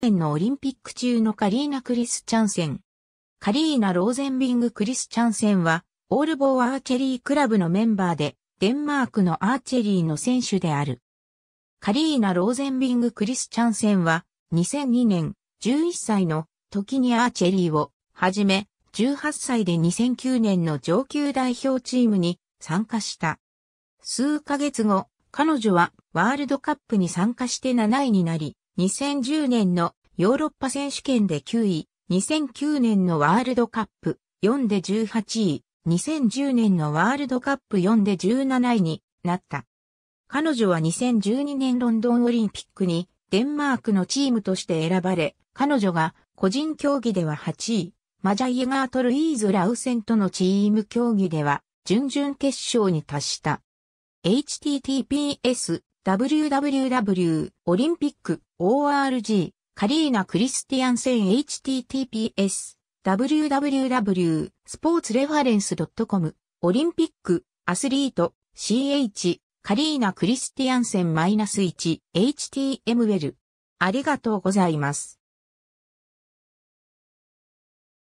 年のオリンピック中のカリーナ・クリスチャンセン。カリーナ・ローゼンビング・クリスチャンセンは、オールボーアーチェリークラブのメンバーで、デンマークのアーチェリーの選手である。カリーナ・ローゼンビング・クリスチャンセンは、2002年、11歳の時にアーチェリーを、はじめ、18歳で2009年の上級代表チームに参加した。数ヶ月後、彼女はワールドカップに参加して7位になり、2010年のヨーロッパ選手権で9位、2009年のワールドカップ4で18位、2010年のワールドカップ4で17位になった。彼女は2012年ロンドンオリンピックにデンマークのチームとして選ばれ、彼女が個人競技では8位、マジャイエガートルイーズ・ラウセンとのチーム競技では準々決勝に達した。https www オリンピック org カリーナ・クリスティアンセン https www スポーツレファレンス .com オリンピックアスリート ch カリーナ・クリスティアンセン -1 html ありがとうございます。